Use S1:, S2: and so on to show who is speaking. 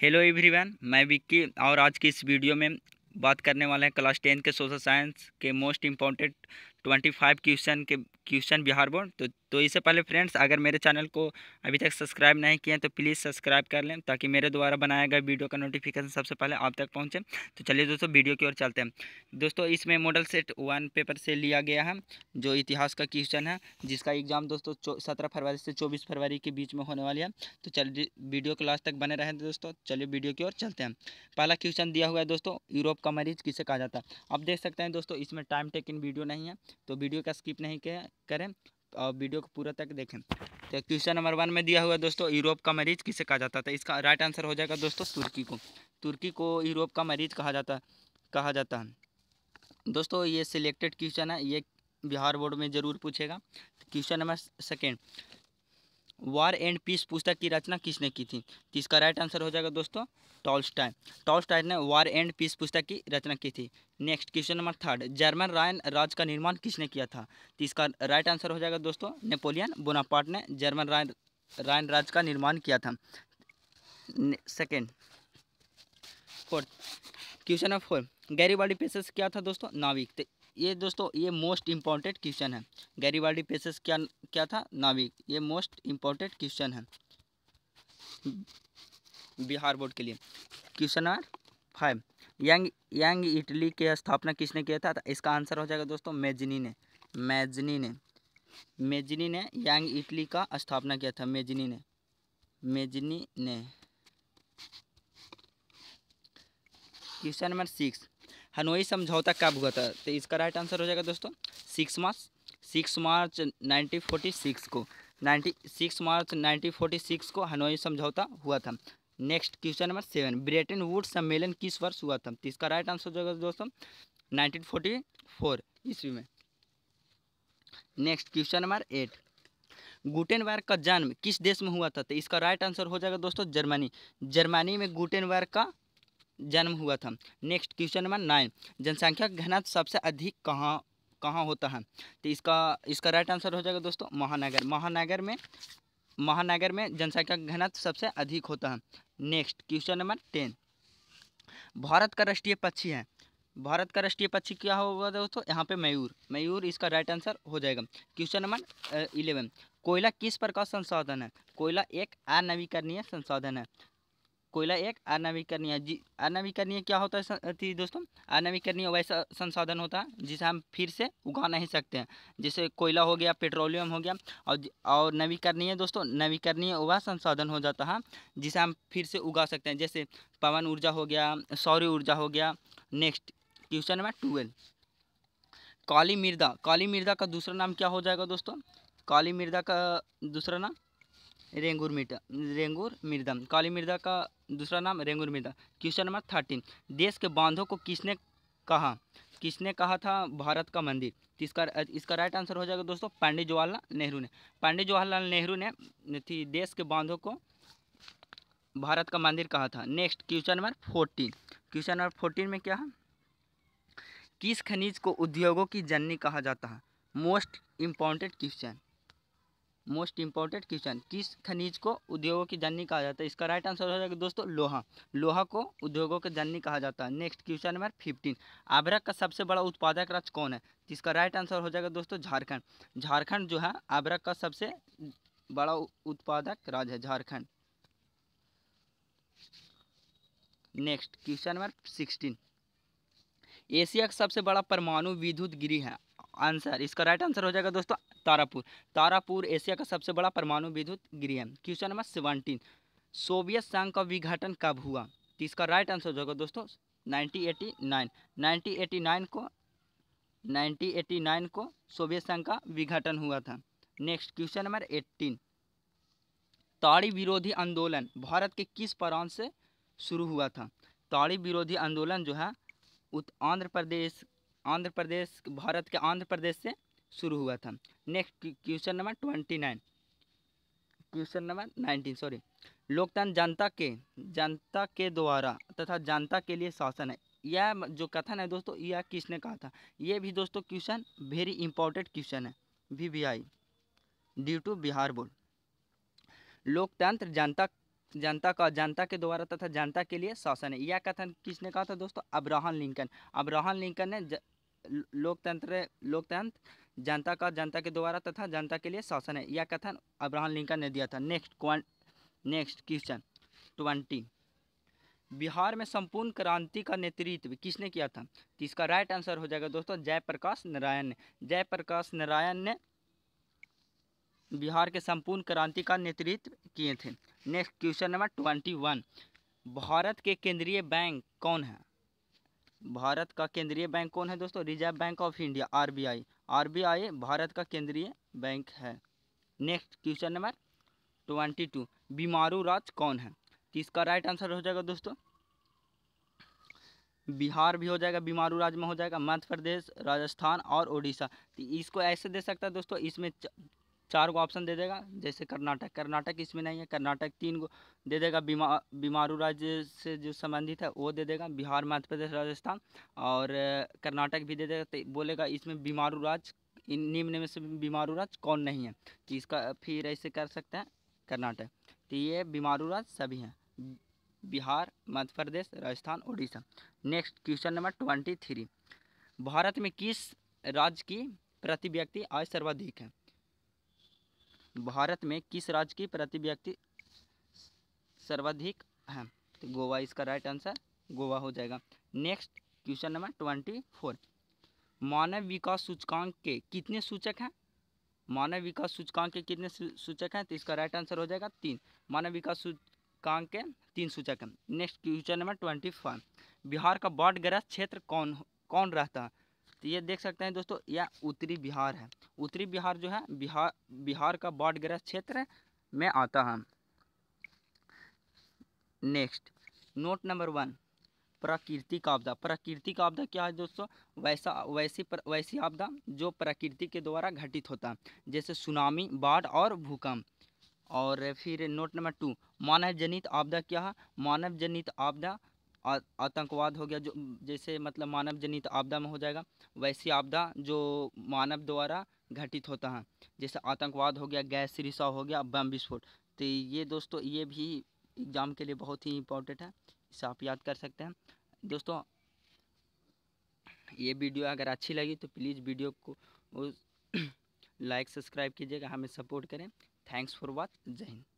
S1: hello everyone मैं विक्की और आज की इस वीडियो में बात करने वाले हैं क्लास टेंथ के सोशल साइंस के most important twenty five question के क्वेश्चन बिहार बोर्ड तो तो इससे पहले फ्रेंड्स अगर मेरे चैनल को अभी तक सब्सक्राइब नहीं किए तो प्लीज़ सब्सक्राइब कर लें ताकि मेरे द्वारा बनाया गया वीडियो का नोटिफिकेशन सबसे पहले आप तक पहुंचे तो चलिए दोस्तों वीडियो की ओर चलते हैं दोस्तों इसमें मॉडल सेट वन पेपर से लिया गया है जो इतिहास का क्वेश्चन है जिसका एग्जाम दोस्तों सत्रह फरवरी से चौबीस फरवरी के बीच में होने वाली है तो चल वीडियो क्लास तक बने रहें दोस्तों चलिए वीडियो की ओर चलते हैं पहला क्वेश्चन दिया हुआ है दोस्तों यूरोप का मरीज किसे कहा जाता है आप देख सकते हैं दोस्तों इसमें टाइम टेकिंग वीडियो नहीं है तो वीडियो का स्किप नहीं करें और वीडियो को पूरा तक देखें तो क्वेश्चन नंबर वन में दिया हुआ दोस्तों यूरोप का मरीज किसे कहा जाता था इसका राइट आंसर हो जाएगा दोस्तों तुर्की को तुर्की को यूरोप का मरीज कहा जाता कहा जाता है दोस्तों ये सिलेक्टेड क्वेश्चन है ये बिहार बोर्ड में ज़रूर पूछेगा question number second war and peace पुस्तक की रचना किसने की थी तो इसका राइट आंसर हो जाएगा दोस्तों टॉल्स्टाइन टॉल्स्टाइन ने वार एंड पीस पुस्तक की रचना की थी next question number third German Rhine राज का निर्माण किसने किया था तो इसका राइट आंसर हो जाएगा दोस्तों नेपोलियन बोनापार्ट ने जर्मन रायन रायन राज का निर्माण किया था second fourth question number four Garibaldi पेशेस क्या था दोस्तों नाविक ये दोस्तों ये मोस्ट इम्पॉर्टेंट क्वेश्चन है गैरीवाडी पेसेस क्या क्या था नाविक ये मोस्ट इम्पॉर्टेंट क्वेश्चन है बिहार बोर्ड के लिए question number five young young Italy की स्थापना किसने किया था इसका आंसर हो जाएगा दोस्तों मेजनी ने मेजनी ने मेजनी ने यंग इटली का स्थापना किया था मेजनी ने मेजनी ने क्वेश्चन नंबर सिक्स हनोई हाँ, समझौता कब हुआ था तो इसका राइट आंसर हो जाएगा दोस्तों six March six March six को 90 six March nineteen forty six को हनोई हाँ, समझौता हुआ था next question number seven Bretton Wood सम्मेलन किस वर्ष हुआ था तो इसका राइट आंसर हो जाएगा दोस्तों फोर्टी फोर ईस्वी में next question number eight Gutenberg का जन्म किस देश में हुआ था तो इसका राइट आंसर हो जाएगा दोस्तों जर्मनी जर्मनी में गुटेनबर्ग का जन्म हुआ था नेक्स्ट क्वेश्चन नंबर नाइन जनसंख्या घनत्व सबसे अधिक कहाँ कहाँ होता है तो इसका इसका राइट आंसर हो जाएगा दोस्तों महानगर महानगर में महानगर में जनसंख्या घनत्व सबसे अधिक होता है नेक्स्ट क्वेश्चन नंबर टेन भारत का राष्ट्रीय पक्षी है भारत का राष्ट्रीय पक्षी क्या होगा दोस्तों यहाँ पे मयूर मयूर इसका राइट आंसर हो जाएगा क्वेश्चन नंबर इलेवन कोयला किस प्रकार संसाधन है कोयला एक अनवीकरणीय संसाधन है कोयला एक अनावीकरणीय जी अनावीकरणीय क्या होता है अति दोस्तों अनवीकरणीय वैसा संसाधन होता है जिसे हम फिर से उगा नहीं सकते हैं जैसे कोयला हो गया पेट्रोलियम हो गया और और नवीकरणीय दोस्तों नवीकरणीय वह संसाधन हो जाता है जिसे हम फिर से उगा सकते हैं जैसे पवन ऊर्जा हो गया सौर्य ऊर्जा हो गया नेक्स्ट क्वेश्चन नंबर ट्वेल्व काली मृदा काली मृदा का दूसरा नाम क्या हो जाएगा दोस्तों काली मृदा का दूसरा नाम रेंगूर मिर्दा रेंगूर मिर्दा काली मृदा का दूसरा नाम रेंगूर मृदा क्वेश्चन नंबर थर्टीन देश के बांधों को किसने कहा किसने कहा था भारत का मंदिर इसका इसका राइट आंसर हो जाएगा दोस्तों पंडित जवाहरलाल नेहरू ने पंडित जवाहरलाल नेहरू ने थी देश के बांधों को भारत का मंदिर कहा था next question number fourteen question number fourteen में क्या है किस खनिज को उद्योगों की जननी कहा जाता है most important question most important question किस खनिज को उद्योगों की जननी कहा जाता है इसका राइट आंसर हो जाएगा दोस्तों लोहा लोहा को उद्योगों की जननी कहा जाता है नेक्स्ट क्वेश्चन नंबर फिफ्टीन आभरक का सबसे बड़ा उत्पादक राज्य कौन है जिसका राइट आंसर हो जाएगा दोस्तों झारखंड झारखंड जो है आभरक का सबसे बड़ा उत्पादक राज्य है Jharkhand next question number sixteen Asia का सबसे बड़ा परमाणु विद्युत गृह है आंसर इसका राइट आंसर हो जाएगा दोस्तों तारापुर तारापुर एशिया का सबसे बड़ा परमाणु विद्युत गृह है क्वेश्चन नंबर सेवनटीन सोवियत संघ का विघटन कब हुआ तो इसका राइट आंसर हो जाएगा दोस्तों नाइनटीन को नाइनटीन को सोवियत संघ का विघटन हुआ था नेक्स्ट क्वेश्चन नंबर एट्टीन ताड़ी विरोधी आंदोलन भारत के किस प्रांत से शुरू हुआ था ताड़ी विरोधी आंदोलन जो है आंध्र प्रदेश आंध्र प्रदेश भारत के आंध्र प्रदेश से शुरू हुआ था next question number twenty nine question number nineteen sorry लोकतंत्र जनता के जनता के द्वारा तथा जनता के लिए शासन है यह जो कथन है दोस्तों यह किसने कहा था यह भी दोस्तों क्वेश्चन वेरी इंपॉर्टेंट क्वेश्चन है V V I due to Bihar board लोकतंत्र जनता जनता का जनता के द्वारा तथा जनता के लिए शासन है यह कथन किसने कहा था दोस्तों अब्राहम लिंकन अब्राहम लिंकन ने लोकतंत्र लोकतंत्र जनता का जनता के द्वारा तथा जनता के लिए शासन है यह कथन अब्राहम लिंकन ने दिया था next next question twenty Bihar में संपूर्ण क्रांति का नेतृत्व किसने किया था तो इसका राइट आंसर हो जाएगा दोस्तों जयप्रकाश नारायण ने जयप्रकाश नारायण ने बिहार के संपूर्ण क्रांति का नेतृत्व किए थे next question number twenty one भारत के केंद्रीय बैंक कौन है भारत का केंद्रीय बैंक कौन है दोस्तों reserve bank of India RBI RBI भारत का केंद्रीय बैंक है next question number twenty two BIMARU राज कौन है तो इसका राइट आंसर हो जाएगा दोस्तों बिहार भी हो जाएगा बीमारू राज में हो जाएगा मध्य प्रदेश राजस्थान और उड़ीसा तो इसको ऐसे दे सकता है दोस्तों इसमें चार को ऑप्शन दे देगा जैसे कर्नाटक कर्नाटक इसमें नहीं है कर्नाटक तीन को दे देगा बीमा बीमारू राज्य से जो संबंधित है वो दे देगा बिहार मध्य प्रदेश राजस्थान और कर्नाटक भी दे देगा तो बोलेगा इसमें बीमारू राज्य इन निम्न में से बीमारू राज्य कौन नहीं है तो इसका फिर ऐसे कर सकते हैं कर्नाटक तो ये बीमारू राज्य सभी हैं Bihar Madhya Pradesh Rajasthan Orissa next question number twenty three भारत में किस राज्य की प्रति व्यक्ति आय सर्वाधिक है भारत में किस राज्य की प्रति व्यक्ति सर्वाधिक है तो गोवा इसका राइट आंसर गोवा हो जाएगा next question number twenty four मानव विकास सूचकांक के कितने सूचक हैं मानव विकास सूचकांक के कितने सूचक हैं तो इसका राइट आंसर हो जाएगा तीन मानव विकास सूचकांक के तीन सूचक हैं next question number twenty five Bihar का बाढ़ क्षेत्र कौन कौन रहता है तो ये देख सकते हैं दोस्तों यह उत्तरी बिहार है उत्तरी बिहार जो है बिहार बिहार का बाढ़ग्रस्त क्षेत्र में आता है नेक्स्ट नोट नंबर वन प्राकृतिक आपदा प्राकृतिक आपदा क्या है दोस्तों वैसा वैसी प्र, वैसी आपदा जो प्रकृति के द्वारा घटित होता है जैसे सुनामी बाढ़ और भूकंप और फिर नोट नंबर टू मानव जनित आपदा क्या है मानव जनित आपदा आतंकवाद हो गया जो जैसे मतलब मानव जनित आपदा में हो जाएगा वैसी आपदा जो मानव द्वारा घटित होता है जैसे आतंकवाद हो गया गैस रिसाव हो गया बम विस्फोट तो ये दोस्तों ये भी एग्ज़ाम के लिए बहुत ही इम्पोर्टेंट है इसे आप याद कर सकते हैं दोस्तों ये वीडियो अगर अच्छी लगी तो प्लीज़ वीडियो को लाइक सब्सक्राइब कीजिएगा हमें सपोर्ट करें थैंक्स फॉर वॉच जय हिंद